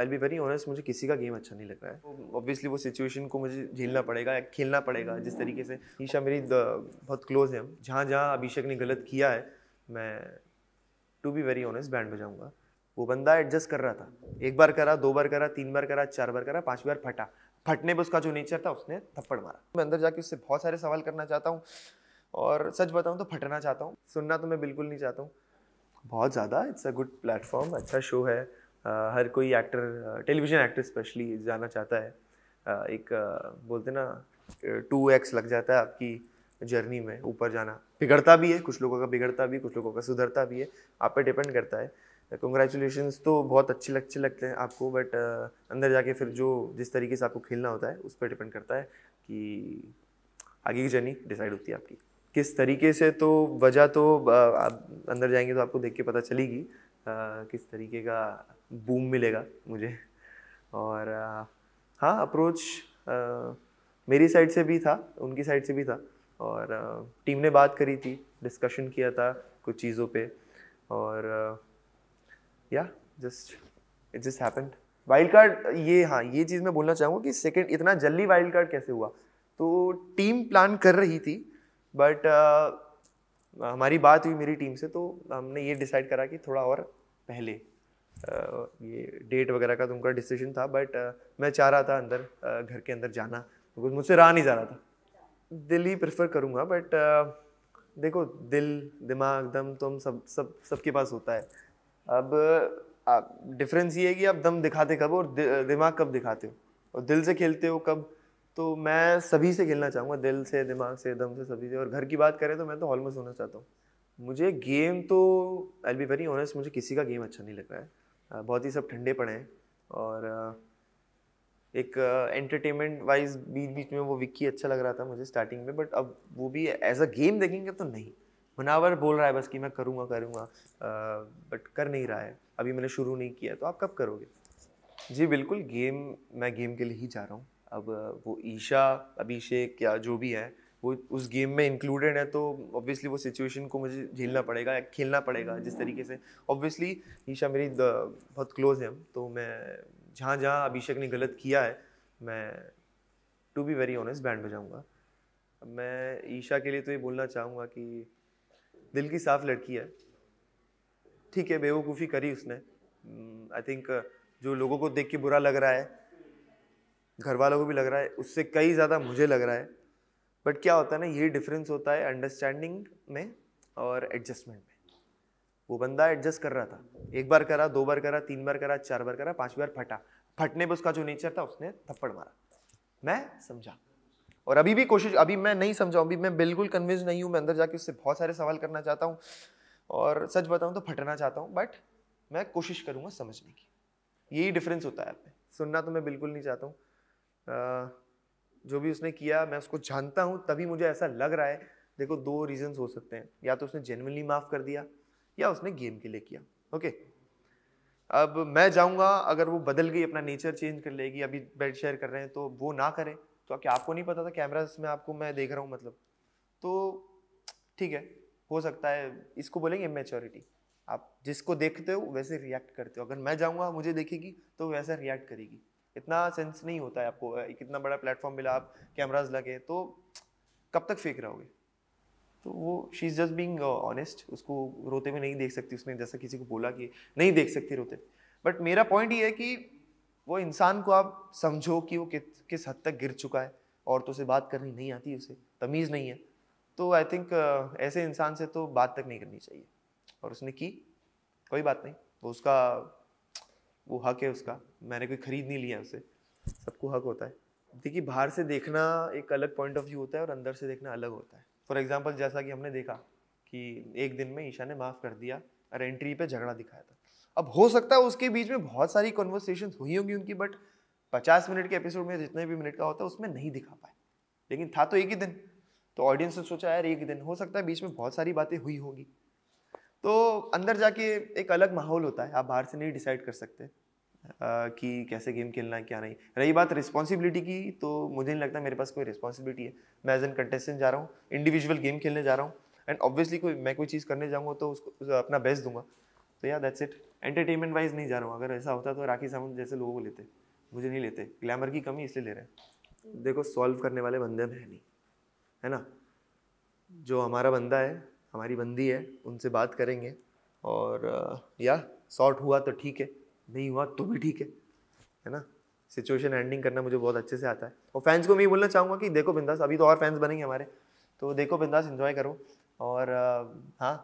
आई B very honest मुझे किसी का गेम अच्छा नहीं लग रहा है ऑब्वियसली हम्म। तो वो सिचुएशन को मुझे झेलना पड़ेगा खेलना पड़ेगा जिस हम्म। तरीके से ईशा मेरी बहुत क्लोज है जहाँ जहाँ अभिषेक ने गलत किया है मैं to be very honest band बजाऊंगा वो बंदा एडजस्ट कर रहा था एक बार करा दो बार करा तीन बार करा चार बार करा पाँच बार फटा फटने पर उसका जो नेचर था उसने थप्पड़ मारा मैं अंदर जाके उससे बहुत सारे सवाल करना चाहता हूँ और सच बताऊँ तो फटना चाहता हूँ सुनना तो मैं बिल्कुल नहीं चाहता हूँ बहुत ज़्यादा इट्स अ गुड प्लेटफॉर्म अच्छा शो है हर कोई एक्टर टेलीविजन एक्टर स्पेशली जाना चाहता है एक बोलते ना टू एक्स लग जाता है आपकी जर्नी में ऊपर जाना बिगड़ता भी है कुछ लोगों का बिगड़ता भी कुछ लोगों का सुधरता भी है आप पे डिपेंड करता है कंग्रेचुलेशन तो बहुत अच्छे अच्छे लगते हैं आपको बट अंदर जाके फिर जो जिस तरीके से आपको खेलना होता है उस पर डिपेंड करता है कि आगे की जर्नी डिसाइड होती है आपकी किस तरीके से तो वजह तो आप अंदर जाएंगे तो आपको देख के पता चलेगी किस तरीके का बूम मिलेगा मुझे और हाँ अप्रोच मेरी साइड से भी था उनकी साइड से भी था और टीम ने बात करी थी डिस्कशन किया था कुछ चीज़ों पे और या just it just happened wild card ये हाँ ये चीज़ मैं बोलना चाहूँगा कि सेकंड इतना जल्दी वाइल्ड कार्ड कैसे हुआ तो टीम प्लान कर रही थी बट uh, हमारी बात हुई मेरी टीम से तो हमने ये डिसाइड करा कि थोड़ा और पहले ये डेट वगैरह का तो उनका डिसीजन था बट मैं चाह रहा था अंदर घर के अंदर जाना बिकॉज मुझसे रहा नहीं जा रहा था दिल ही प्रेफर करूँगा बट देखो दिल दिमाग दम तुम सब सब सबके पास होता है अब डिफरेंस ये है कि आप दम दिखाते कब और दि, दिमाग कब दिखाते हो और दिल से खेलते हो कब तो मैं सभी से खेलना चाहूँगा दिल से दिमाग से दम से सभी से और घर की बात करें तो मैं तो ऑलमोस्ट होना चाहता हूँ मुझे गेम तो आई बी वेरी ऑनेस्ट मुझे किसी का गेम अच्छा नहीं लग रहा है बहुत ही सब ठंडे पड़े हैं और एक एंटरटेनमेंट वाइज बीच बीच में वो विक्की अच्छा लग रहा था मुझे स्टार्टिंग में बट अब वो भी एज अ गेम देखेंगे तो नहीं मुनावर बोल रहा है बस कि मैं करूँगा करूँगा बट कर नहीं रहा है अभी मैंने शुरू नहीं किया तो आप कब करोगे जी बिल्कुल गेम मैं गेम के लिए ही जा रहा हूँ अब वो ईशा अभिषेक या जो भी है वो उस गेम में इंक्लूडेड है तो ऑब्वियसली वो सिचुएशन को मुझे झेलना पड़ेगा या खेलना पड़ेगा जिस तरीके से ऑब्वियसली ईशा मेरी बहुत क्लोज है तो मैं जहाँ जहाँ अभिषेक ने गलत किया है मैं to be very honest band बजाऊँगा मैं ईशा के लिए तो ये बोलना चाहूँगा कि दिल की साफ लड़की है ठीक है बेवकूफ़ी करी उसने आई hmm, थिंक जो लोगों को देख के बुरा लग रहा है घर वालों को भी लग रहा है उससे कई ज़्यादा मुझे लग रहा है बट क्या होता है ना ये डिफरेंस होता है अंडरस्टैंडिंग में और एडजस्टमेंट में वो बंदा एडजस्ट कर रहा था एक बार करा दो बार करा तीन बार करा चार बार करा पांच बार फटा फटने पर उसका जो नेचर था उसने थप्पड़ मारा मैं समझा और अभी भी कोशिश अभी मैं नहीं समझाऊँ अभी मैं बिल्कुल कन्विंस नहीं हूँ मैं अंदर जाके उससे बहुत सारे सवाल करना चाहता हूँ और सच बताऊँ तो फटना चाहता हूँ बट मैं कोशिश करूँगा समझने की यही डिफरेंस होता है आप में सुनना तो मैं बिल्कुल नहीं चाहता हूँ जो भी उसने किया मैं उसको जानता हूँ तभी मुझे ऐसा लग रहा है देखो दो रीजंस हो सकते हैं या तो उसने जेनवनली माफ़ कर दिया या उसने गेम के लिए किया ओके अब मैं जाऊँगा अगर वो बदल गई अपना नेचर चेंज कर लेगी अभी बेड शेयर कर रहे हैं तो वो ना करें तो क्या आपको नहीं पता था कैमरा में आपको मैं देख रहा हूँ मतलब तो ठीक है हो सकता है इसको बोलेंगे मेच्योरिटी आप जिसको देखते हो वैसे रिएक्ट करते हो अगर मैं जाऊँगा मुझे देखेगी तो वैसा रिएक्ट करेगी इतना सेंस नहीं होता है आपको कितना बड़ा प्लेटफॉर्म मिला आप कैमराज लगे तो कब तक फेंक रहोगे तो वो she is just being honest उसको रोते हुए नहीं देख सकती उसने जैसा किसी को बोला कि नहीं देख सकती रोते बट मेरा पॉइंट ये है कि वो इंसान को आप समझो कि वो कित किस हद तक गिर चुका है औरतों से बात करनी नहीं आती उसे तमीज़ नहीं है तो आई थिंक uh, ऐसे इंसान से तो बात तक नहीं करनी चाहिए और उसने की कोई बात नहीं वो उसका वो हक है उसका मैंने कोई ख़रीद नहीं लिया उसे सबको हक होता है देखिए बाहर से देखना एक अलग पॉइंट ऑफ व्यू होता है और अंदर से देखना अलग होता है फॉर एग्जाम्पल जैसा कि हमने देखा कि एक दिन में ईशा ने माफ़ कर दिया और एंट्री पे झगड़ा दिखाया था अब हो सकता है उसके बीच में बहुत सारी कॉन्वर्सेशन हुई होंगी उनकी बट पचास मिनट के एपिसोड में जितने भी मिनट का होता है उसमें नहीं दिखा पाए लेकिन था तो एक ही दिन तो ऑडियंस ने सोचा यार एक दिन हो सकता है बीच में बहुत सारी बातें हुई होंगी तो अंदर जाके एक अलग माहौल होता है आप बाहर से नहीं डिसाइड कर सकते कि कैसे गेम खेलना है क्या नहीं रही बात रिस्पॉन्सिबिलिटी की तो मुझे नहीं लगता मेरे पास कोई रिस्पॉन्सिबिलिटी है मैं एज एन कंटेस्टेंट जा रहा हूँ इंडिविजुअल गेम खेलने जा रहा हूँ एंड ऑब्वियसली कोई मैं कोई चीज़ करने जाऊँगा तो उसको अपना बेस्ट दूंगा तो या दैट्स इट एंटरटेनमेंट वाइज नहीं जा रहा हूँ अगर ऐसा होता तो राखी सावंत जैसे लोगों को लेते मुझे नहीं लेते ग्लैमर की कमी इसलिए ले रहे हैं देखो सॉल्व करने वाले बंदे हैं नहीं है ना जो हमारा बंदा है हमारी बंदी है उनसे बात करेंगे और या सॉर्ट हुआ तो ठीक है नहीं हुआ तो भी ठीक है है ना सिचुएशन एंडिंग करना मुझे बहुत अच्छे से आता है और फैंस को मैं ये बोलना चाहूँगा कि देखो बिंदास अभी तो और फैंस बनेंगे हमारे तो देखो बिंदास इन्जॉय करो और हाँ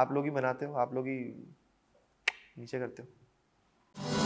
आप लोग ही बनाते हो आप लोग ही नीचे करते हो